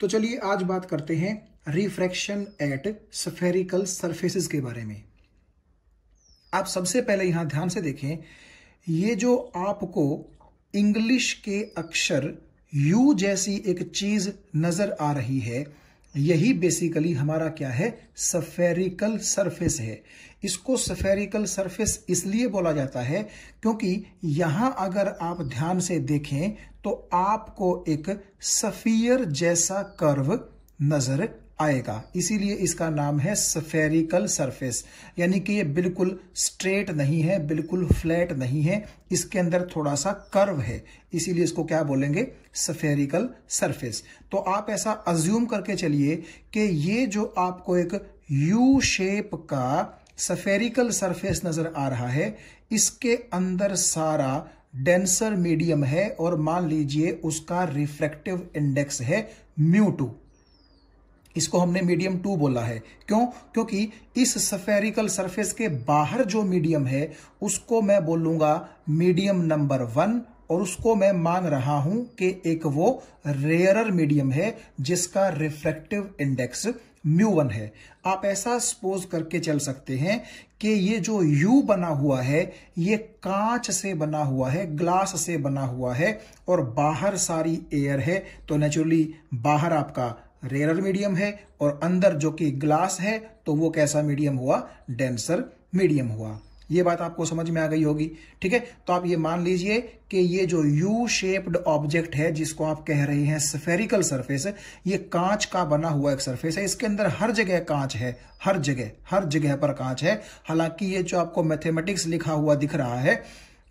तो चलिए आज बात करते हैं रिफ्रैक्शन एट सफेरिकल सरफेसिस के बारे में आप सबसे पहले यहां ध्यान से देखें ये जो आपको इंग्लिश के अक्षर यू जैसी एक चीज नजर आ रही है यही बेसिकली हमारा क्या है सफेरिकल सरफेस है इसको सफेरिकल सरफेस इसलिए बोला जाता है क्योंकि यहां अगर आप ध्यान से देखें तो आपको एक सफियर जैसा कर्व नजर आएगा इसीलिए इसका नाम है सफेरिकल सरफेस यानी कि ये बिल्कुल स्ट्रेट नहीं है बिल्कुल फ्लैट नहीं है इसके अंदर थोड़ा सा कर्व है इसीलिए इसको क्या बोलेंगे सफेरिकल सरफेस तो आप ऐसा अज्यूम करके चलिए कि ये जो आपको एक यू शेप का सफेरिकल सरफेस नजर आ रहा है इसके अंदर सारा डेंसर मीडियम है और मान लीजिए उसका रिफ्रैक्टिव इंडेक्स है म्यू टू इसको हमने मीडियम टू बोला है क्यों क्योंकि इस सफेरिकल सरफेस के बाहर जो मीडियम है उसको मैं बोलूंगा मीडियम नंबर वन और उसको मैं मान रहा हूं कि एक वो रेयरर मीडियम है जिसका रिफ्रैक्टिव इंडेक्स म्यू वन है आप ऐसा सपोज करके चल सकते हैं कि ये जो यू बना हुआ है ये कांच से बना हुआ है ग्लास से बना हुआ है और बाहर सारी एयर है तो नेचुरली बाहर आपका रेयर मीडियम है और अंदर जो कि ग्लास है तो वो कैसा मीडियम हुआ डेंसर मीडियम हुआ ये बात आपको समझ में आ गई होगी ठीक है तो आप ये मान लीजिए कि ये जो यू शेप्ड ऑब्जेक्ट है जिसको आप कह रहे हैं स्फेरिकल सरफेस ये कांच का बना हुआ एक सरफेस है इसके अंदर हर जगह कांच है हर जगह हर जगह पर कांच है हालांकि ये जो आपको मैथमेटिक्स लिखा हुआ दिख रहा है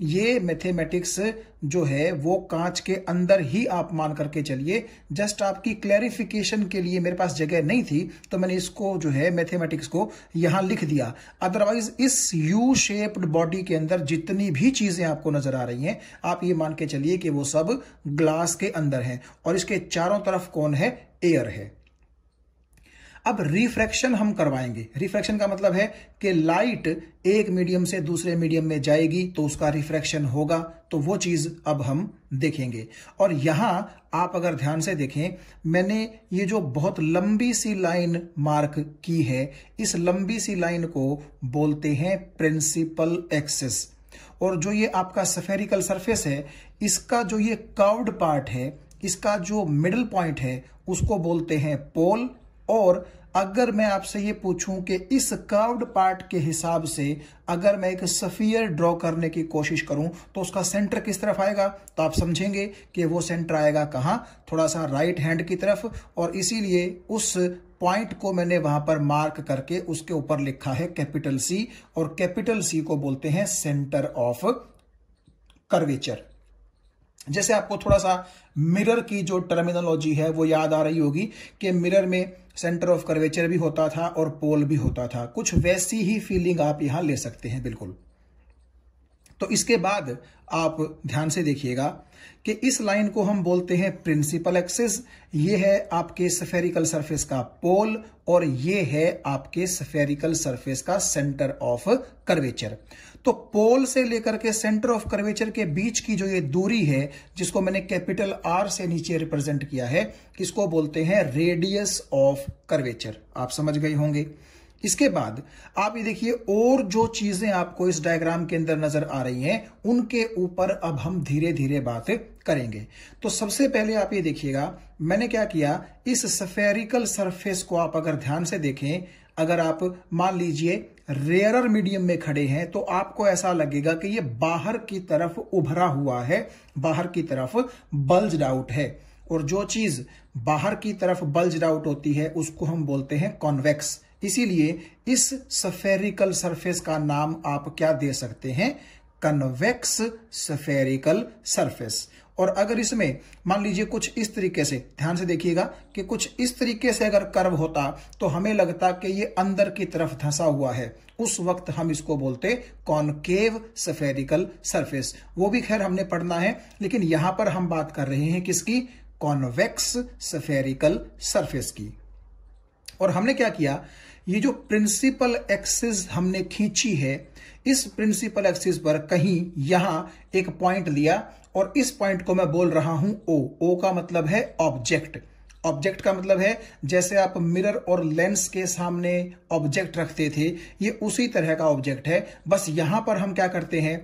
ये मैथमेटिक्स जो है वो कांच के अंदर ही आप मान करके चलिए जस्ट आपकी क्लैरिफिकेशन के लिए मेरे पास जगह नहीं थी तो मैंने इसको जो है मैथमेटिक्स को यहां लिख दिया अदरवाइज इस यू शेप्ड बॉडी के अंदर जितनी भी चीजें आपको नजर आ रही हैं आप ये मान के चलिए कि वो सब ग्लास के अंदर है और इसके चारों तरफ कौन है एयर है अब रिफ्रैक्शन हम करवाएंगे रिफ्रैक्शन का मतलब है कि लाइट एक मीडियम से दूसरे मीडियम में जाएगी तो उसका रिफ्रैक्शन होगा तो वो चीज अब हम देखेंगे और यहां आप अगर ध्यान से देखें मैंने ये जो बहुत लंबी सी लाइन मार्क की है इस लंबी सी लाइन को बोलते हैं प्रिंसिपल एक्सेस और जो ये आपका सफेरिकल सरफेस है इसका जो ये कर्व्ड पार्ट है इसका जो मिडल पॉइंट है उसको बोलते हैं पोल और अगर मैं आपसे ये पूछूं कि इस कर्व्ड पार्ट के हिसाब से अगर मैं एक सफ़ियर ड्रॉ करने की कोशिश करूं तो उसका सेंटर किस तरफ आएगा तो आप समझेंगे कि वो सेंटर आएगा कहाँ थोड़ा सा राइट हैंड की तरफ और इसीलिए उस पॉइंट को मैंने वहां पर मार्क करके उसके ऊपर लिखा है कैपिटल सी और कैपिटल सी को बोलते हैं सेंटर ऑफ कर्वेचर जैसे आपको थोड़ा सा मिरर की जो टर्मिनोलॉजी है वो याद आ रही होगी कि मिरर में सेंटर ऑफ कर्वेचर भी होता था और पोल भी होता था कुछ वैसी ही फीलिंग आप यहां ले सकते हैं बिल्कुल तो इसके बाद आप ध्यान से देखिएगा कि इस लाइन को हम बोलते हैं प्रिंसिपल एक्सिस ये है आपके सफेरिकल सरफेस का पोल और ये है आपके सफेरिकल सरफेस का सेंटर ऑफ कर्वेचर तो पोल से लेकर के सेंटर ऑफ कर्वेचर के बीच की जो ये दूरी है जिसको मैंने कैपिटल आर से नीचे रिप्रेजेंट किया है इसको बोलते हैं रेडियस ऑफ कर्वेचर आप समझ गए होंगे इसके बाद आप ये देखिए और जो चीजें आपको इस डायग्राम के अंदर नजर आ रही हैं उनके ऊपर अब हम धीरे धीरे बात करेंगे तो सबसे पहले आप ये देखिएगा मैंने क्या किया इस सफेरिकल सरफेस को आप अगर ध्यान से देखें अगर आप मान लीजिए रेयरर मीडियम में खड़े हैं तो आपको ऐसा लगेगा कि ये बाहर की तरफ उभरा हुआ है बाहर की तरफ बल्ज आउट है और जो चीज बाहर की तरफ बल्ज आउट होती है उसको हम बोलते हैं कॉन्वेक्स इसीलिए इस सफेरिकल सरफेस का नाम आप क्या दे सकते हैं कन्वेक्स सफेरिकल सरफेस और अगर इसमें मान लीजिए कुछ इस तरीके से ध्यान से देखिएगा कि कुछ इस तरीके से अगर कर्व होता तो हमें लगता कि ये अंदर की तरफ धंसा हुआ है उस वक्त हम इसको बोलते कॉनकेव सफेरिकल सरफेस वो भी खैर हमने पढ़ना है लेकिन यहां पर हम बात कर रहे हैं किसकी कॉन्वेक्स सफेरिकल सरफेस की और हमने क्या किया ये जो प्रिंसिपल एक्सिस हमने खींची है इस प्रिंसिपल एक्सिस पर कहीं यहां एक पॉइंट लिया और इस पॉइंट को मैं बोल रहा हूं ओ ओ का मतलब है ऑब्जेक्ट ऑब्जेक्ट का मतलब है जैसे आप मिरर और लेंस के सामने ऑब्जेक्ट रखते थे ये उसी तरह का ऑब्जेक्ट है बस यहां पर हम क्या करते हैं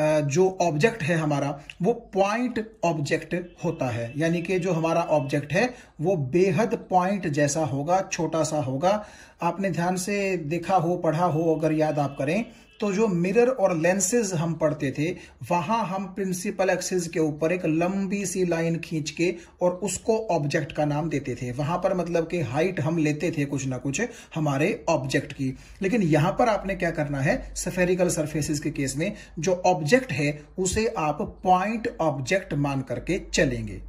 जो ऑब्जेक्ट है हमारा वो पॉइंट ऑब्जेक्ट होता है यानी कि जो हमारा ऑब्जेक्ट है वो बेहद पॉइंट जैसा होगा छोटा सा होगा आपने ध्यान से देखा हो पढ़ा हो अगर याद आप करें तो जो मिरर और लेंसेज हम पढ़ते थे वहां हम प्रिंसिपल एक्सिस के ऊपर एक लंबी सी लाइन खींच के और उसको ऑब्जेक्ट का नाम देते थे वहां पर मतलब कि हाइट हम लेते थे कुछ ना कुछ हमारे ऑब्जेक्ट की लेकिन यहां पर आपने क्या करना है सफेरिकल सरफेसिस के केस में जो ऑब्जेक्ट है उसे आप पॉइंट ऑब्जेक्ट मान करके चलेंगे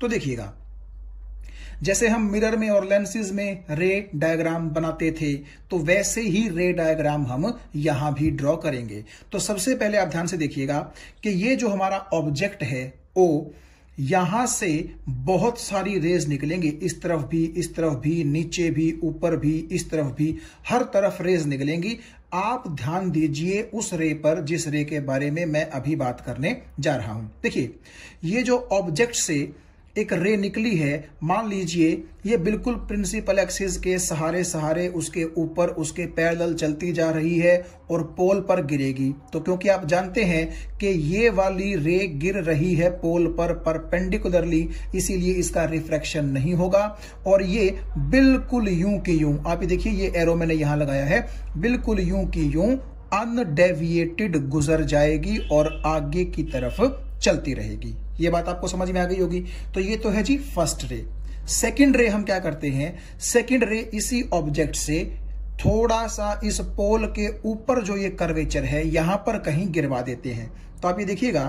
तो देखिएगा जैसे हम मिरर में और लेंसेज में रे डायग्राम बनाते थे तो वैसे ही रे डायग्राम हम यहां भी ड्रॉ करेंगे तो सबसे पहले आप ध्यान से देखिएगा कि ये जो हमारा ऑब्जेक्ट है ओ यहां से बहुत सारी रेज निकलेंगे इस तरफ भी इस तरफ भी नीचे भी ऊपर भी इस तरफ भी हर तरफ रेज निकलेंगी आप ध्यान दीजिए उस रे पर जिस रे के बारे में मैं अभी बात करने जा रहा हूं देखिए ये जो ऑब्जेक्ट से एक रे निकली है मान लीजिए ये बिल्कुल प्रिंसिपल एक्सिस के सहारे सहारे उसके ऊपर उसके पैरल चलती जा रही है और पोल पर गिरेगी तो क्योंकि आप जानते हैं कि ये वाली रे गिर रही है पोल पर परपेंडिकुलरली इसीलिए इसका रिफ्रैक्शन नहीं होगा और ये बिल्कुल यूं की यूं आप ये देखिए ये एरो मैंने यहां लगाया है बिल्कुल यूं की यूं अनडेविएटेड गुजर जाएगी और आगे की तरफ चलती रहेगी ये बात आपको समझ में आ गई होगी तो ये तो है जी फर्स्ट रे सेकेंड रे हम क्या करते हैं सेकेंड रे इसी ऑब्जेक्ट से थोड़ा सा इस पोल के ऊपर जो ये कर्वेचर है यहां पर कहीं गिरवा देते हैं तो आप ये देखिएगा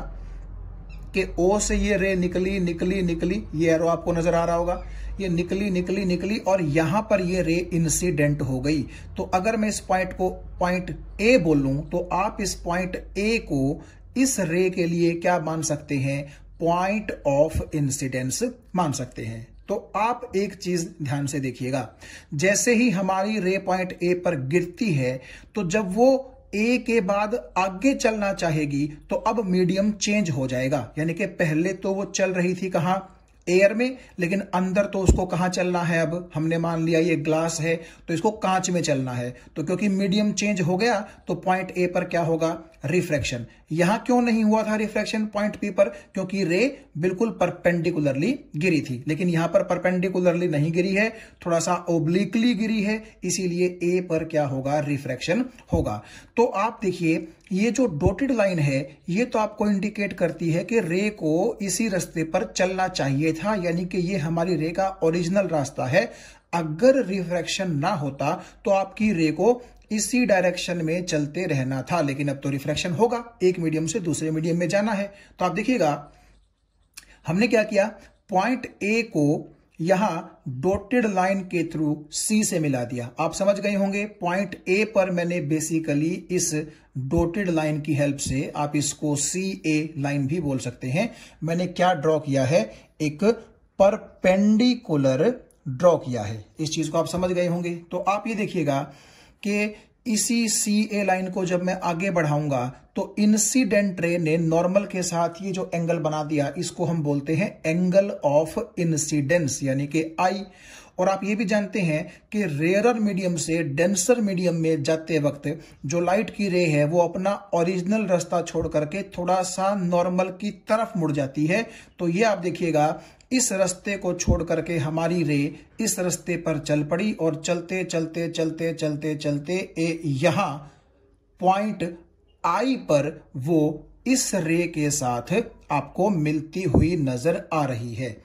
कि ओ से ये रे निकली निकली निकली ये एरो आपको नजर आ रहा होगा ये निकली निकली निकली और यहां पर ये रे इंसिडेंट हो गई तो अगर मैं इस पॉइंट को पॉइंट ए बोलूं तो आप इस पॉइंट ए को इस रे के लिए क्या मान सकते हैं पॉइंट ऑफ इंसिडेंस मान सकते हैं तो आप एक चीज ध्यान से देखिएगा जैसे ही हमारी रे पॉइंट ए पर गिरती है तो जब वो ए के बाद आगे चलना चाहेगी तो अब मीडियम चेंज हो जाएगा यानी कि पहले तो वो चल रही थी कहां एयर में लेकिन अंदर तो उसको कहां चलना है अब हमने मान लिया ये ग्लास है तो इसको कांच में चलना है तो क्योंकि मीडियम चेंज हो गया तो पॉइंट ए पर क्या होगा रिफ्रैक्शन यहां क्यों नहीं हुआ था रिफ्रैक्शन पॉइंट पी पर क्योंकि रे बिल्कुल परपेंडिकुलरली गिरी थी लेकिन यहां पर परपेंडिकुलरली नहीं गिरी है थोड़ा सा ओब्लिकली गिरी है इसीलिए ए पर क्या होगा रिफ्रैक्शन होगा तो आप देखिए ये जो डोटेड लाइन है ये तो आपको इंडिकेट करती है कि रे को इसी रास्ते पर चलना चाहिए था यानी कि ये हमारी रे का ओरिजिनल रास्ता है अगर रिफ्रैक्शन ना होता तो आपकी रे को इसी डायरेक्शन में चलते रहना था लेकिन अब तो रिफ्रैक्शन होगा एक मीडियम से दूसरे मीडियम में जाना है तो आप देखिएगा हमने क्या किया पॉइंट ए को यहां डोटेड लाइन के थ्रू सी से मिला दिया आप समझ गए होंगे पॉइंट ए पर मैंने बेसिकली इस डोटेड लाइन की हेल्प से आप इसको सी ए लाइन भी बोल सकते हैं मैंने क्या ड्रॉ किया है एक परपेंडिकुलर ड्रॉ किया है इस चीज को आप समझ गए होंगे तो आप ये देखिएगा कि इसी सी ए लाइन को जब मैं आगे बढ़ाऊंगा तो इंसिडेंट रे ने नॉर्मल के साथ ये जो एंगल बना दिया इसको हम बोलते हैं एंगल ऑफ इंसिडेंस यानी कि आई और आप ये भी जानते हैं कि रेयरर मीडियम से डेंसर मीडियम में जाते वक्त जो लाइट की रे है वो अपना ओरिजिनल रास्ता छोड़ करके थोड़ा सा नॉर्मल की तरफ मुड़ जाती है तो ये आप देखिएगा इस रास्ते को छोड़ करके हमारी रे इस रास्ते पर चल पड़ी और चलते चलते चलते चलते चलते ए यहां पॉइंट आई पर वो इस रे के साथ आपको मिलती हुई नजर आ रही है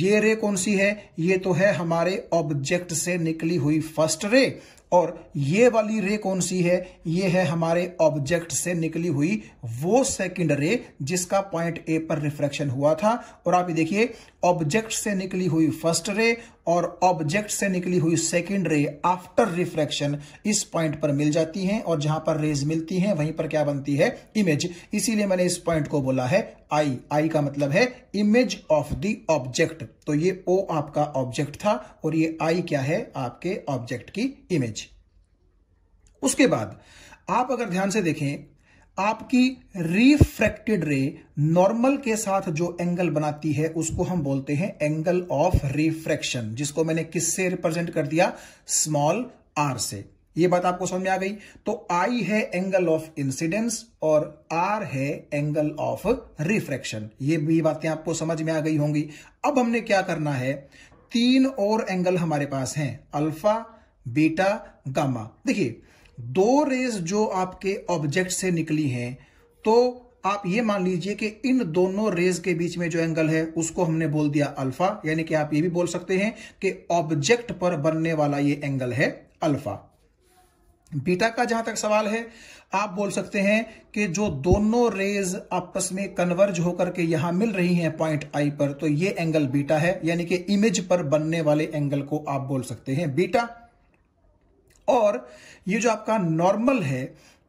ये रे कौन सी है ये तो है हमारे ऑब्जेक्ट से निकली हुई फर्स्ट रे और ये वाली रे कौन सी है ये है हमारे ऑब्जेक्ट से निकली हुई वो सेकंड रे जिसका पॉइंट ए पर रिफ्रेक्शन हुआ था और आप ये देखिए ऑब्जेक्ट से निकली हुई फर्स्ट रे और ऑब्जेक्ट से निकली हुई सेकेंड रे आफ्टर रिफ्रैक्शन इस पॉइंट पर मिल जाती हैं और जहां पर रेज मिलती हैं वहीं पर क्या बनती है इमेज इसीलिए मैंने इस पॉइंट को बोला है आई आई का मतलब है इमेज ऑफ द ऑब्जेक्ट तो ये ओ आपका ऑब्जेक्ट था और ये आई क्या है आपके ऑब्जेक्ट की इमेज उसके बाद आप अगर ध्यान से देखें आपकी रिफ्रैक्टेड रे नॉर्मल के साथ जो एंगल बनाती है उसको हम बोलते हैं एंगल ऑफ रिफ्रैक्शन जिसको मैंने किससे रिप्रेजेंट कर दिया स्मॉल आर से ये बात आपको समझ में आ गई तो आई है एंगल ऑफ इंसिडेंस और आर है एंगल ऑफ रिफ्रैक्शन ये भी बातें आपको समझ में आ गई होंगी अब हमने क्या करना है तीन और एंगल हमारे पास हैं अल्फा बीटा गामा देखिए दो रेज जो आपके ऑब्जेक्ट से निकली हैं तो आप ये मान लीजिए कि इन दोनों रेज के बीच में जो एंगल है उसको हमने बोल दिया अल्फा यानी कि आप ये भी बोल सकते हैं कि ऑब्जेक्ट पर बनने वाला ये एंगल है अल्फा बीटा का जहां तक सवाल है आप बोल सकते हैं कि जो दोनों रेज आपस में कन्वर्ज होकर के यहां मिल रही हैं पॉइंट आई पर तो ये एंगल बीटा है यानी कि इमेज पर बनने वाले एंगल को आप बोल सकते हैं बीटा और ये जो आपका नॉर्मल है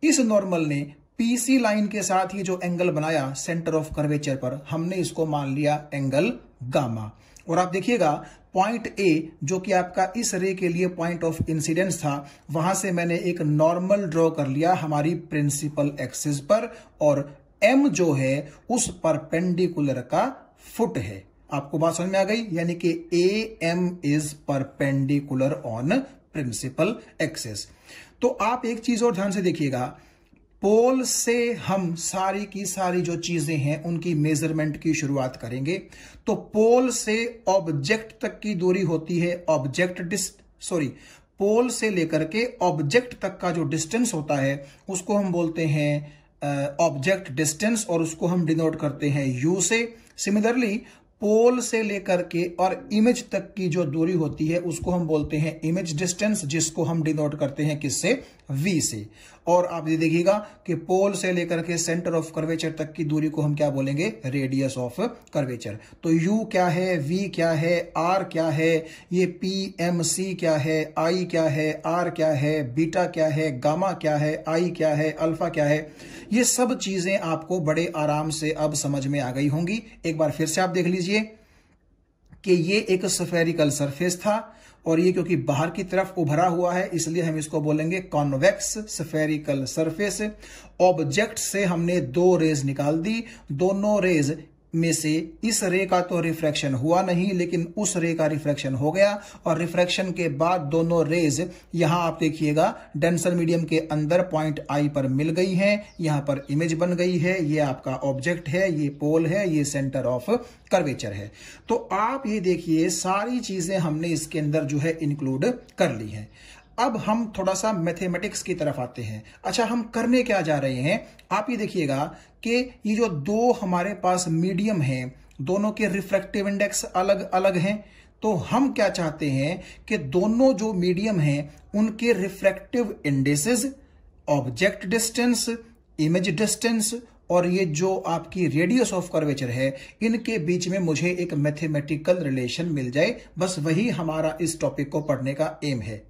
इस नॉर्मल ने पीसी लाइन के साथ ही जो एंगल बनाया सेंटर ऑफ कर्वेचर पर हमने इसको मान लिया एंगल गामा और आप देखिएगा पॉइंट ए जो कि आपका इस रे के लिए पॉइंट ऑफ इंसिडेंस था वहां से मैंने एक नॉर्मल ड्रॉ कर लिया हमारी प्रिंसिपल एक्सिस पर और एम जो है उस पर पेंडिकुलर का फुट है आपको बात समझ में आ गई यानी कि A M is perpendicular on principal axis तो आप एक चीज और ध्यान से देखिएगा पोल से हम सारी की सारी जो चीजें हैं उनकी मेजरमेंट की शुरुआत करेंगे तो पोल से ऑब्जेक्ट तक की दूरी होती है ऑब्जेक्ट डिस्ट सॉरी पोल से लेकर के ऑब्जेक्ट तक का जो डिस्टेंस होता है उसको हम बोलते हैं ऑब्जेक्ट डिस्टेंस और उसको हम डिनोट करते हैं यू से सिमिलरली पोल से लेकर के और इमेज तक की जो दूरी होती है उसको हम बोलते हैं इमेज डिस्टेंस जिसको हम डिनोट करते हैं किससे वी से और आप ये देखिएगा कि पोल से लेकर के सेंटर ऑफ कर्वेचर तक की दूरी को हम क्या बोलेंगे रेडियस ऑफ कर्वेचर तो यू क्या है वी क्या है आर क्या है ये पी एम सी क्या है आई क्या है आर क्या है बीटा क्या है गामा क्या है आई क्या है अल्फा क्या है ये सब चीजें आपको बड़े आराम से अब समझ में आ गई होंगी एक बार फिर से आप देख लीजिए कि ये एक सफेरिकल सरफेस था और ये क्योंकि बाहर की तरफ उभरा हुआ है इसलिए हम इसको बोलेंगे कॉन्वेक्स सफेरिकल सरफेस ऑब्जेक्ट से हमने दो रेज निकाल दी दोनों रेज में से इस रे का तो रिफ्रैक्शन हुआ नहीं लेकिन उस रे का रिफ्रैक्शन हो गया और रिफ्रैक्शन के बाद दोनों रेज यहां आप देखिएगा डेंसर मीडियम के अंदर पॉइंट आई पर मिल गई हैं यहां पर इमेज बन गई है ये आपका ऑब्जेक्ट है ये पोल है ये सेंटर ऑफ कर्वेचर है तो आप ये देखिए सारी चीजें हमने इसके अंदर जो है इंक्लूड कर ली है अब हम थोड़ा सा मैथमेटिक्स की तरफ आते हैं अच्छा हम करने क्या जा रहे हैं आप ये देखिएगा कि ये जो दो हमारे पास मीडियम हैं दोनों के रिफ्रेक्टिव इंडेक्स अलग अलग हैं तो हम क्या चाहते हैं कि दोनों जो मीडियम हैं उनके refractive indices object distance image distance और ये जो आपकी रेडियस ऑफ कर्वेचर है इनके बीच में मुझे एक मैथमेटिकल रिलेशन मिल जाए बस वही हमारा इस टॉपिक को पढ़ने का एम है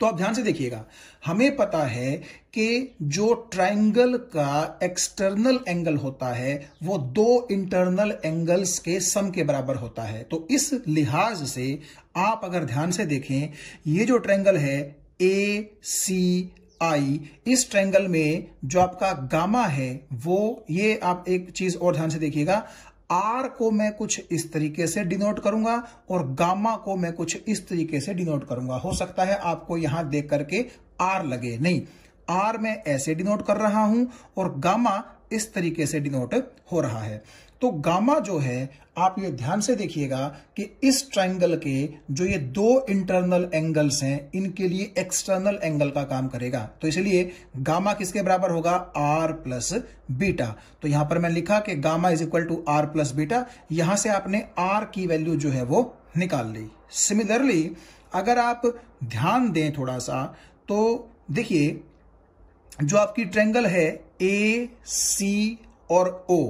तो आप ध्यान से देखिएगा हमें पता है कि जो ट्राइंगल का एक्सटर्नल एंगल होता है वो दो इंटरनल एंगल्स के सम के बराबर होता है तो इस लिहाज से आप अगर ध्यान से देखें ये जो ट्राइंगल है ए सी आई इस ट्रेंगल में जो आपका गामा है वो ये आप एक चीज और ध्यान से देखिएगा आर को मैं कुछ इस तरीके से डिनोट करूंगा और गामा को मैं कुछ इस तरीके से डिनोट करूंगा हो सकता है आपको यहां देख करके आर लगे नहीं आर मैं ऐसे डिनोट कर रहा हूं और गामा इस तरीके से डिनोट हो रहा है तो गामा जो है आप ये ध्यान से देखिएगा कि इस ट्रायंगल के जो ये दो इंटरनल एंगल्स हैं इनके लिए एक्सटर्नल एंगल का काम करेगा तो इसलिए गामा किसके बराबर होगा आर प्लस बीटा तो यहां पर मैं लिखा कि gamma is equal to R plus beta यहां से आपने आर की वैल्यू जो है वो निकाल ली सिमिलरली अगर आप ध्यान दें थोड़ा सा तो देखिए जो आपकी ट्रेंगल है ए सी और ओ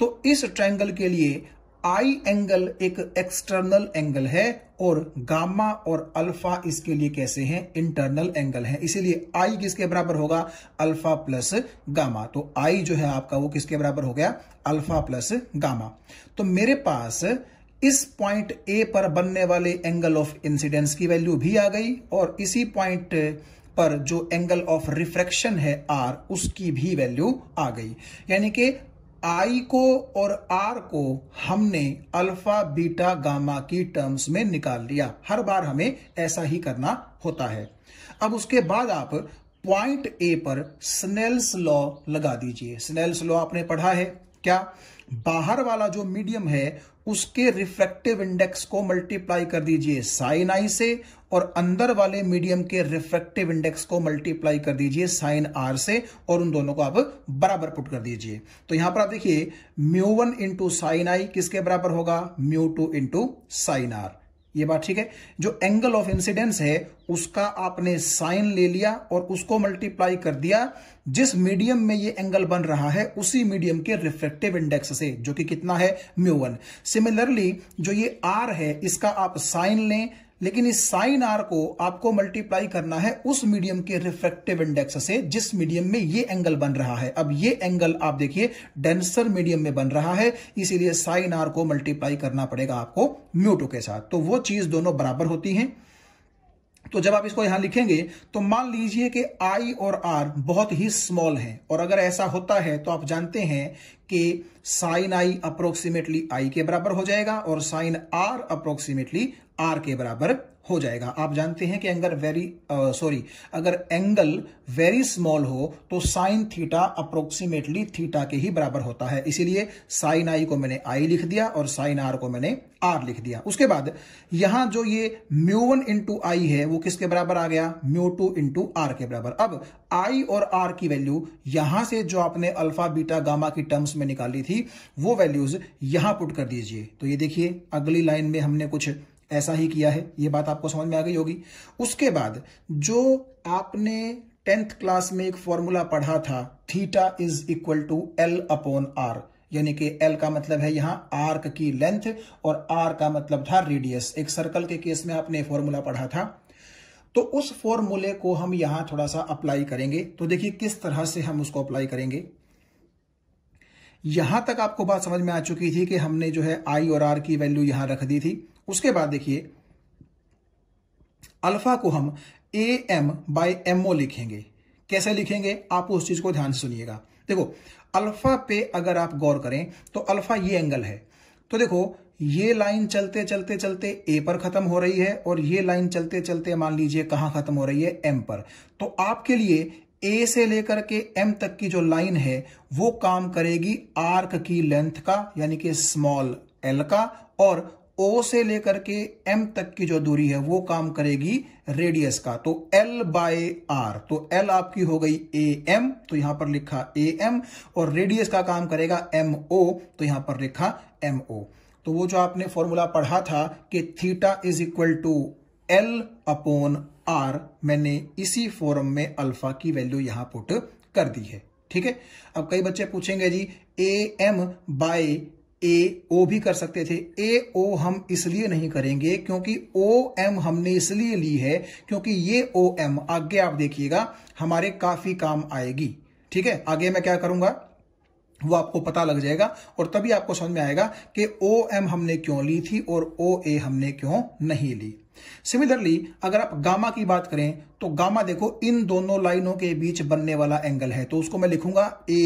तो इस ट्रायंगल के लिए आई एंगल एक एक्सटर्नल एंगल है और गामा और अल्फा इसके लिए कैसे हैं इंटरनल एंगल है इसीलिए आई किसके बराबर होगा अल्फा प्लस गामा तो आई जो है आपका वो किसके बराबर हो गया अल्फा प्लस गामा तो मेरे पास इस पॉइंट ए पर बनने वाले एंगल ऑफ इंसिडेंस की वैल्यू भी आ गई और इसी पॉइंट पर जो एंगल ऑफ रिफ्रैक्शन है आर उसकी भी वैल्यू आ गई यानी कि आई को और आर को हमने अल्फा बीटा गामा की टर्म्स में निकाल लिया हर बार हमें ऐसा ही करना होता है अब उसके बाद आप पॉइंट ए पर स्नेल्स लॉ लगा दीजिए स्नेल्स लॉ आपने पढ़ा है क्या बाहर वाला जो मीडियम है उसके रिफ्रैक्टिव इंडेक्स को मल्टीप्लाई कर दीजिए साइन आई से और अंदर वाले मीडियम के रिफ्रैक्टिव इंडेक्स को मल्टीप्लाई कर दीजिए साइन आर से और उन दोनों को आप बराबर पुट कर दीजिए तो यहां पर आप देखिए mu one into sine I किसके बराबर होगा mu two into sine R ये बात ठीक है जो एंगल ऑफ इंसिडेंस है उसका आपने साइन ले लिया और उसको मल्टीप्लाई कर दिया जिस मीडियम में ये एंगल बन रहा है उसी मीडियम के रिफ्लेक्टिव इंडेक्स से जो कि कितना है म्यूवन सिमिलरली जो ये आर है इसका आप साइन लें लेकिन इस साइन आर को आपको मल्टीप्लाई करना है उस मीडियम के रिफ्रेक्टिव इंडेक्स से जिस मीडियम में ये एंगल बन रहा है अब ये एंगल आप देखिए डेंसर मीडियम में बन रहा है इसीलिए साइन आर को मल्टीप्लाई करना पड़ेगा आपको म्यू के साथ तो वो चीज दोनों बराबर होती है तो जब आप इसको यहां लिखेंगे तो मान लीजिए कि आई और आर बहुत ही स्मॉल हैं और अगर ऐसा होता है तो आप जानते हैं कि साइन आई अप्रोक्सीमेटली आई के बराबर हो जाएगा और साइन आर अप्रोक्सीमेटली आर के बराबर हो जाएगा आप जानते हैं कि एंगल वेरी सॉरी अगर एंगल वेरी स्मॉल हो तो साइन थीटा अप्रोक्सीमेटली थीटा के ही बराबर होता है इसीलिए साइन आई को मैंने आई लिख दिया और साइन आर को मैंने आर लिख दिया उसके बाद यहां जो ये म्यू वन इंटू आई है वो किसके बराबर आ गया म्यू टू इंटू आर के बराबर अब आई और आर की वैल्यू यहां से जो आपने अल्फा बीटा गामा की टर्म्स में निकाली थी वो वैल्यूज यहां पुट कर दीजिए तो ये देखिए अगली लाइन में हमने कुछ ऐसा ही किया है ये बात आपको समझ में आ गई होगी उसके बाद जो आपने टेंथ क्लास में एक फॉर्मूला पढ़ा था theta is equal to L upon R यानी कि एल का मतलब है यहां आर्क की लेंथ और आर का मतलब था रेडियस एक सर्कल के केस में आपने फॉर्मूला पढ़ा था तो उस फॉर्मूले को हम यहां थोड़ा सा अप्लाई करेंगे तो देखिए किस तरह से हम उसको अप्लाई करेंगे यहां तक आपको बात समझ में आ चुकी थी कि हमने जो है आई और आर की वैल्यू यहां रख दी थी उसके बाद देखिए अल्फा को हम ए एम बाई एमओ लिखेंगे कैसे लिखेंगे आप उस चीज को ध्यान से सुनिएगा देखो अल्फा पे अगर आप गौर करें तो अल्फा ये एंगल है तो देखो ये लाइन चलते चलते चलते ए पर खत्म हो रही है और ये लाइन चलते चलते मान लीजिए कहां खत्म हो रही है एम पर तो आपके लिए ए से लेकर के एम तक की जो लाइन है वो काम करेगी आर्क की लेंथ का यानी कि स्मॉल एल का और ओ से लेकर के एम तक की जो दूरी है वो काम करेगी रेडियस का तो एल बाय आर तो एल आपकी हो गई ए एम तो यहां पर लिखा ए एम और रेडियस का काम करेगा एम ओ तो यहां पर लिखा एम ओ तो वो जो आपने फॉर्मूला पढ़ा था कि theta is equal to L upon R मैंने इसी फॉर्म में अल्फा की वैल्यू यहां पुट कर दी है ठीक है अब कई बच्चे पूछेंगे जी ए एम बाय ए ओ भी कर सकते थे ए ओ हम इसलिए नहीं करेंगे क्योंकि ओ एम हमने इसलिए ली है क्योंकि ये ओ एम आगे आप देखिएगा हमारे काफी काम आएगी ठीक है आगे मैं क्या करूंगा वो आपको पता लग जाएगा और तभी आपको समझ में आएगा कि ओ एम हमने क्यों ली थी और ओ ए हमने क्यों नहीं ली सिमिलरली अगर आप गामा की बात करें तो गामा देखो इन दोनों लाइनों के बीच बनने वाला एंगल है तो उसको मैं लिखूंगा A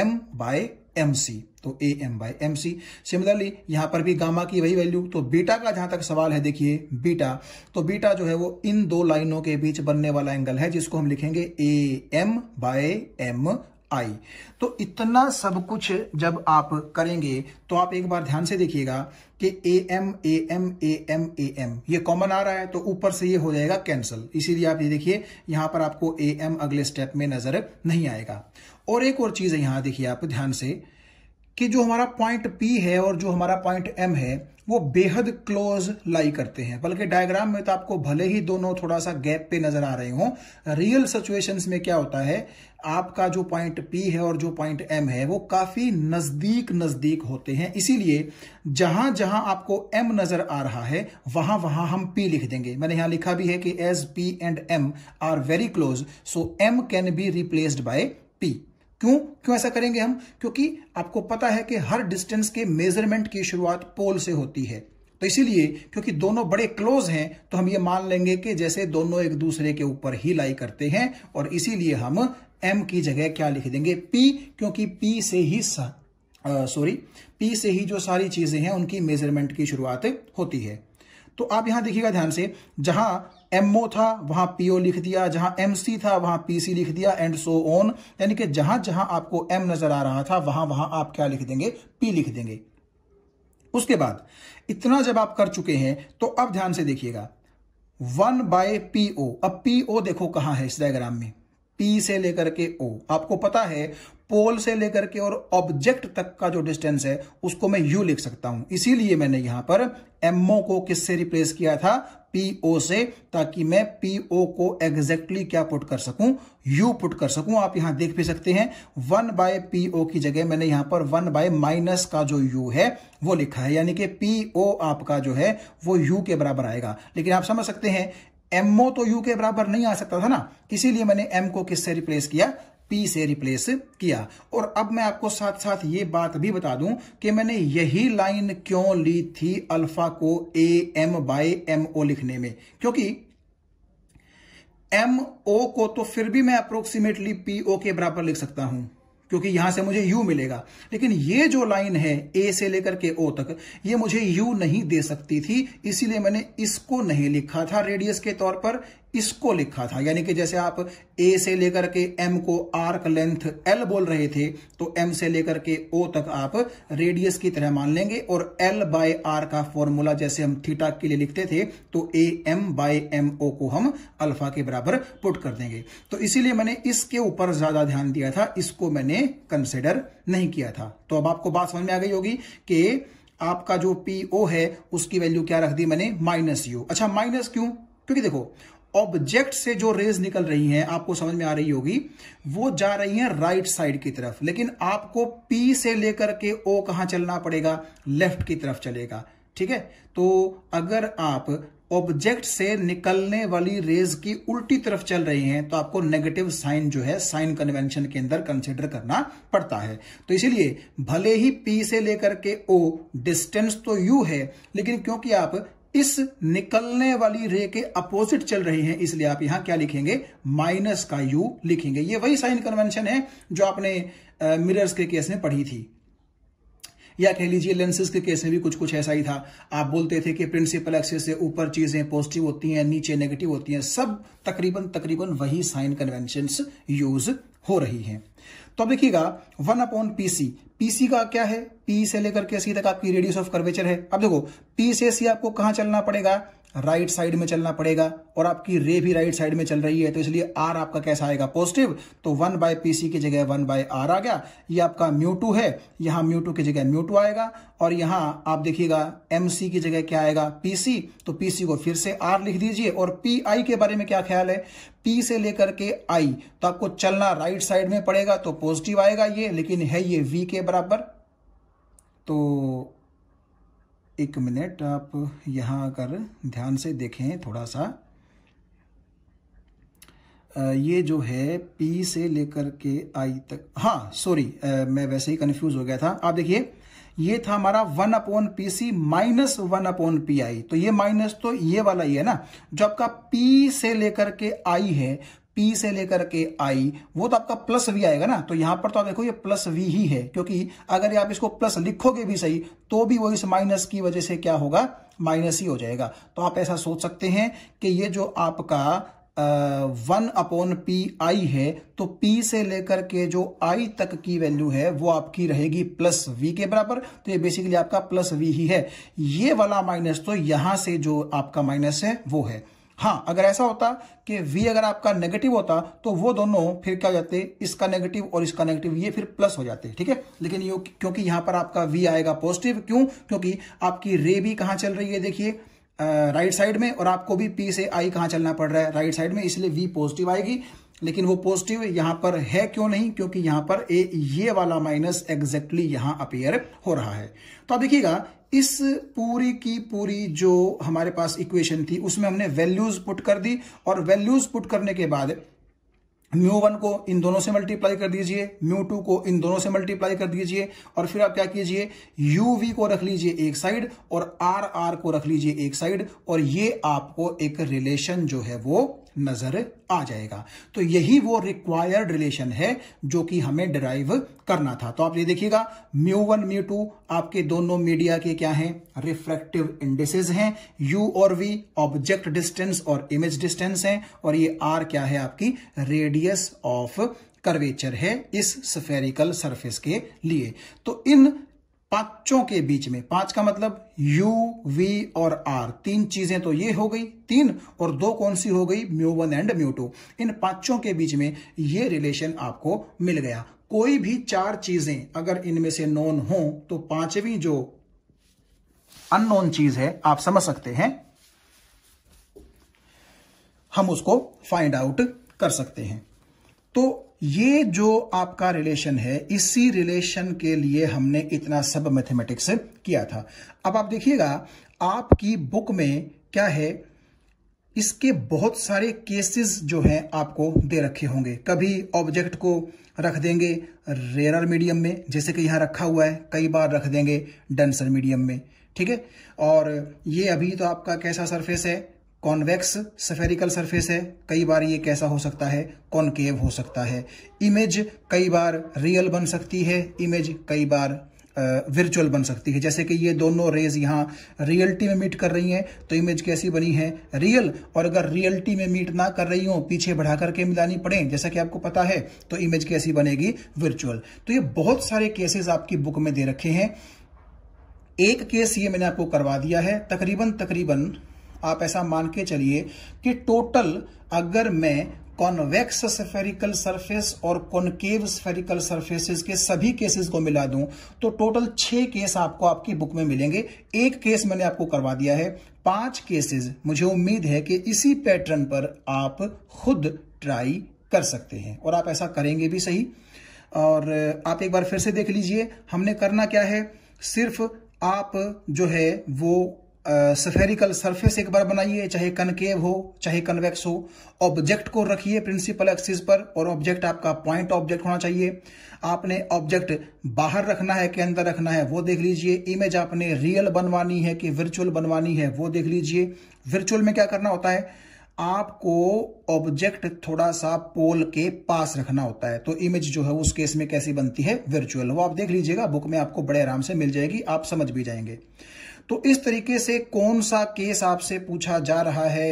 M by M C तो A M by M C similarly यहां पर भी गामा की वही वैल्यू तो बीटा का जहां तक सवाल है देखिए बीटा तो बीटा जो है वो इन दो लाइनों के बीच बनने वाला एंगल है जिसको हम लिखेंगे A M by M I तो इतना सब कुछ जब आप करेंगे तो आप एक बार ध्यान से देखिएगा कि A M A M A M A M ये कॉमन आ रहा है तो ऊपर से ये हो जाएगा कैंसिल इसीलिए आप ये देखिए यहां पर आपको ए एम अगले स्टेप में नजर नहीं आएगा और एक और चीज है यहां देखिए आप ध्यान से कि जो हमारा पॉइंट पी है और जो हमारा पॉइंट एम है वो बेहद क्लोज लाई करते हैं बल्कि डायग्राम में तो आपको भले ही दोनों थोड़ा सा गैप पे नजर आ रहे हो रियल सिचुएशंस में क्या होता है आपका जो पॉइंट पी है और जो पॉइंट एम है वो काफी नजदीक नजदीक होते हैं इसीलिए जहां जहां आपको एम नजर आ रहा है वहां वहां हम पी लिख देंगे मैंने यहां लिखा भी है कि as P and M are very close so M can be replaced by P क्यों क्यों ऐसा करेंगे हम क्योंकि आपको पता है कि हर डिस्टेंस के मेजरमेंट की शुरुआत पोल से होती है तो इसीलिए क्योंकि दोनों बड़े क्लोज हैं तो हम ये मान लेंगे कि जैसे दोनों एक दूसरे के ऊपर ही लाई करते हैं और इसीलिए हम एम की जगह क्या लिख देंगे पी क्योंकि पी से ही सॉरी पी से ही जो सारी चीजें हैं उनकी मेजरमेंट की शुरुआत होती है तो आप यहां देखिएगा ध्यान से जहां एम ओ था वहां पीओ लिख दिया जहां एम सी था वहां पीसी लिख दिया एंड सो ऑन यानी कि जहां जहां आपको एम नजर आ रहा था वहां वहां आप क्या लिख देंगे पी लिख देंगे उसके बाद इतना जब आप कर चुके हैं तो अब ध्यान से देखिएगा वन बाय पीओ अब पीओ देखो कहां है इस डायग्राम में पी से लेकर के ओ आपको पता है पोल से लेकर के और ऑब्जेक्ट तक का जो डिस्टेंस है उसको मैं यू लिख सकता हूं इसीलिए मैंने यहां पर एमओ को किससे रिप्लेस किया था पीओ से ताकि मैं पीओ को एग्जैक्टली क्या पुट कर सकूं यू पुट कर सकूं आप यहां देख भी सकते हैं वन बाय पीओ की जगह मैंने यहां पर वन बाय माइनस का जो यू है वो लिखा है यानी कि पीओ आपका जो है वो यू के बराबर आएगा लेकिन आप समझ सकते हैं एमओ तो यू के बराबर नहीं आ सकता था ना इसीलिए मैंने एम को किससे रिप्लेस किया पी से रिप्लेस किया और अब मैं आपको साथ साथ ये बात भी बता दूं कि मैंने यही लाइन क्यों ली थी अल्फा को A M by M O लिखने में क्योंकि एम ओ को तो फिर भी मैं अप्रोक्सीमेटली पी ओ के बराबर लिख सकता हूं क्योंकि यहां से मुझे यू मिलेगा लेकिन ये जो लाइन है ए से लेकर के ओ तक ये मुझे यू नहीं दे सकती थी इसीलिए मैंने इसको नहीं लिखा था रेडियस के तौर पर इसको लिखा था यानी कि जैसे आप ए से लेकर के एम को आर्क लेंथ एल बोल रहे थे तो एम से लेकर के ओ तक आप रेडियस की तरह मान लेंगे और एल बाय आर का फॉर्मूला जैसे हम थीटा के लिए लिखते थे तो A M by M O को हम अल्फा के बराबर पुट कर देंगे तो इसीलिए मैंने इसके ऊपर ज्यादा ध्यान दिया था इसको मैंने कंसिडर नहीं किया था तो अब आपको बात समझ में आ गई होगी कि आपका जो पीओ है उसकी वैल्यू क्या रख दी मैंने माइनस यू अच्छा माइनस क्यों क्योंकि देखो ऑब्जेक्ट से जो रेज निकल रही हैं आपको समझ में आ रही होगी वो जा रही हैं राइट साइड की तरफ लेकिन आपको पी से लेकर के ओ कहां चलना पड़ेगा लेफ्ट की तरफ चलेगा ठीक है तो अगर आप ऑब्जेक्ट से निकलने वाली रेज की उल्टी तरफ चल रहे हैं तो आपको नेगेटिव साइन जो है साइन कन्वेंशन के अंदर कंसिडर करना पड़ता है तो इसीलिए भले ही पी से लेकर के ओ डिस्टेंस तो यू है लेकिन क्योंकि आप इस निकलने वाली रे के अपोजिट चल रही हैं इसलिए आप यहां क्या लिखेंगे माइनस का यू लिखेंगे ये वही साइन कन्वेंशन है जो आपने मिरर्स के केस में पढ़ी थी या कह लीजिए लेंसेज के केस में भी कुछ कुछ ऐसा ही था आप बोलते थे कि प्रिंसिपल एक्सेस से ऊपर चीजें पॉजिटिव होती हैं नीचे नेगेटिव होती हैं सब तकरीबन तकरीबन वही साइन कन्वेंशन यूज हो रही हैं तो अब देखिएगा वन अपॉन पीसी पीसी का क्या है पी से लेकर के सी तक आपकी रेडियस ऑफ कर्वेचर है अब देखो पी से सी आपको कहां चलना पड़ेगा राइट साइड में चलना पड़ेगा और आपकी रे भी राइट साइड में चल रही है तो इसलिए आर आपका कैसा आएगा पॉजिटिव तो वन बाय पीसी की जगह वन बाय आर आ गया ये आपका म्यू टू है यहां म्यू टू की जगह म्यू टू आएगा और यहां आप देखिएगा एम सी की जगह क्या आएगा पीसी तो पीसी को फिर से आर लिख दीजिए और पी आई के बारे में क्या ख्याल है पी से लेकर के आई तो आपको चलना राइट साइड में पड़ेगा तो पॉजिटिव आएगा ये लेकिन है ये वी के बराबर तो एक मिनट आप यहाँ आकर ध्यान से देखें थोड़ा सा ये जो है पी से लेकर के आई तक हाँ सॉरी मैं वैसे ही कंफ्यूज हो गया था आप देखिए ये था हमारा one upon P C minus one upon P I तो ये माइनस तो ये वाला ही है ना जो आपका पी से लेकर के आई है P से लेकर के आई वो तो आपका प्लस वी आएगा ना तो यहां पर तो आप देखो ये प्लस वी ही है क्योंकि अगर आप इसको प्लस लिखोगे भी सही तो भी वो इस माइनस की वजह से क्या होगा माइनस ही हो जाएगा तो आप ऐसा सोच सकते हैं कि ये जो आपका वन अपॉन पी आई है तो पी से लेकर के जो आई तक की वैल्यू है वो आपकी रहेगी प्लस वी के बराबर तो ये बेसिकली आपका प्लस वी ही है ये वाला माइनस तो यहां से जो आपका माइनस है वो है हाँ अगर ऐसा होता कि v अगर आपका नेगेटिव होता तो वो दोनों फिर क्या हो जाते इसका नेगेटिव और इसका नेगेटिव ये फिर प्लस हो जाते ठीक है लेकिन यो, क्योंकि यहां पर आपका v आएगा पॉजिटिव क्यों क्योंकि आपकी रे भी कहां चल रही है देखिए राइट साइड में और आपको भी p से i कहां चलना पड़ रहा है राइट साइड में इसलिए v पॉजिटिव आएगी लेकिन वो पॉजिटिव यहां पर है क्यों नहीं क्योंकि यहां पर ए ये वाला माइनस एग्जैक्टली यहां अपेयर हो रहा है तो आप देखिएगा इस पूरी की पूरी जो हमारे पास इक्वेशन थी उसमें हमने वैल्यूज पुट कर दी और वैल्यूज पुट करने के बाद म्यू वन को इन दोनों से मल्टीप्लाई कर दीजिए म्यू टू को इन दोनों से मल्टीप्लाई कर दीजिए और फिर आप क्या कीजिए यू वी को रख लीजिए एक साइड और आर आर को रख लीजिए एक साइड और ये आपको एक रिलेशन जो है वो नजर आ जाएगा तो यही वो रिक्वायर्ड रिलेशन है जो कि हमें डिराइव करना था तो आप ये देखिएगा म्यू वन म्यू टू आपके दोनों मीडिया के क्या हैं रिफ्रेक्टिव इंडिसेस हैं यू और वी ऑब्जेक्ट डिस्टेंस और इमेज डिस्टेंस हैं और ये आर क्या है आपकी रेडियस ऑफ कर्वेचर है इस स्फेरिकल सरफेस के लिए तो इन पांचों के बीच में पांच का मतलब यू वी और आर तीन चीजें तो ये हो गई तीन और दो कौन सी हो गई mu one and mu two इन पांचों के बीच में ये रिलेशन आपको मिल गया कोई भी चार चीजें अगर इनमें से नॉन हो तो पांचवी जो अननोन चीज है आप समझ सकते हैं हम उसको फाइंड आउट कर सकते हैं तो ये जो आपका रिलेशन है इसी रिलेशन के लिए हमने इतना सब मैथमेटिक्स किया था अब आप देखिएगा आपकी बुक में क्या है इसके बहुत सारे केसेस जो हैं आपको दे रखे होंगे कभी ऑब्जेक्ट को रख देंगे रेरर मीडियम में जैसे कि यहाँ रखा हुआ है कई बार रख देंगे डेंसर मीडियम में ठीक है और ये अभी तो आपका कैसा सरफेस है कॉन्वेक्स सफेरिकल सरफेस है कई बार ये कैसा हो सकता है कॉनकेव हो सकता है इमेज कई बार रियल बन सकती है इमेज कई बार वर्चुअल बन सकती है जैसे कि ये दोनों रेज यहाँ रियलिटी में मीट कर रही हैं तो इमेज कैसी बनी है रियल और अगर रियलिटी में मीट ना कर रही हो पीछे बढ़ा करके मिलानी पड़े जैसा कि आपको पता है तो इमेज कैसी बनेगी वर्चुअल तो ये बहुत सारे केसेस आपकी बुक में दे रखे हैं एक केस ये मैंने आपको करवा दिया है तकरीबन तकरीबन आप ऐसा मान के चलिए कि टोटल अगर मैं कॉन्वेक्स स्फेरिकल सरफेस और कॉनकेव स्फेरिकल सरफेसेस के सभी केसेस को मिला दूं तो टोटल छह केस आपको आपकी बुक में मिलेंगे एक केस मैंने आपको करवा दिया है पांच केसेस मुझे उम्मीद है कि इसी पैटर्न पर आप खुद ट्राई कर सकते हैं और आप ऐसा करेंगे भी सही और आप एक बार फिर से देख लीजिए हमने करना क्या है सिर्फ आप जो है वो सफेरिकल सरफेस एक बार बनाइए चाहे कनकेव हो चाहे कन्वेक्स हो ऑब्जेक्ट को रखिए प्रिंसिपल एक्सिस पर और ऑब्जेक्ट आपका पॉइंट ऑब्जेक्ट होना चाहिए आपने ऑब्जेक्ट बाहर रखना है कि अंदर रखना है वो देख लीजिए इमेज आपने रियल बनवानी है कि वर्चुअल बनवानी है वो देख लीजिए वर्चुअल में क्या करना होता है आपको ऑब्जेक्ट थोड़ा सा पोल के पास रखना होता है तो इमेज जो है उस केस में कैसी बनती है वर्चुअल वो आप देख लीजिएगा बुक में आपको बड़े आराम से मिल जाएगी आप समझ भी जाएंगे तो इस तरीके से कौन सा केस आपसे पूछा जा रहा है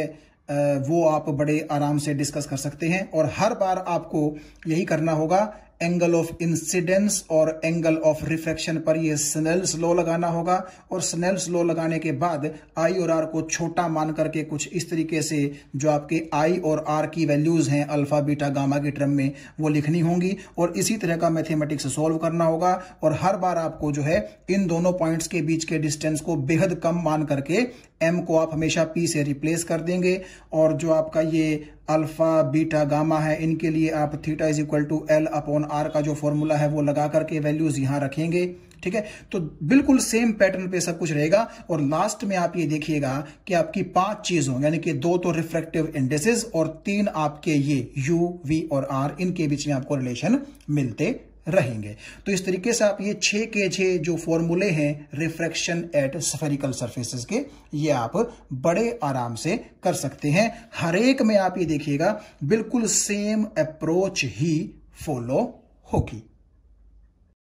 वो आप बड़े आराम से डिस्कस कर सकते हैं और हर बार आपको यही करना होगा एंगल ऑफ इंसिडेंस और एंगल ऑफ रिफ्लेक्शन पर ये स्नेल्स लो लगाना होगा और स्नेल्स लो लगाने के बाद आई और आर को छोटा मान करके कुछ इस तरीके से जो आपके आई और आर की वैल्यूज हैं अल्फा बीटा गामा के टर्म में वो लिखनी होंगी और इसी तरह का मैथमेटिक्स सॉल्व करना होगा और हर बार आपको जो है इन दोनों पॉइंट्स के बीच के डिस्टेंस को बेहद कम मान करके एम को आप हमेशा पी से रिप्लेस कर देंगे और जो आपका ये अल्फा बीटा गामा है इनके लिए आप theta is equal to L upon R का जो फॉर्मूला है वो लगा करके वैल्यूज यहां रखेंगे ठीक है तो बिल्कुल सेम पैटर्न पे सब कुछ रहेगा और लास्ट में आप ये देखिएगा कि आपकी पांच चीजों यानी कि दो तो रिफ्रेक्टिव इंडेसेस और तीन आपके ये यू वी और आर इनके बीच में आपको रिलेशन मिलते रहेंगे तो इस तरीके से आप ये छह के छह जो फॉर्मूले हैं रिफ्रैक्शन एट सफेरिकल सर्फेसिस के ये आप बड़े आराम से कर सकते हैं हर एक में आप ये देखिएगा बिल्कुल सेम अप्रोच ही फॉलो होगी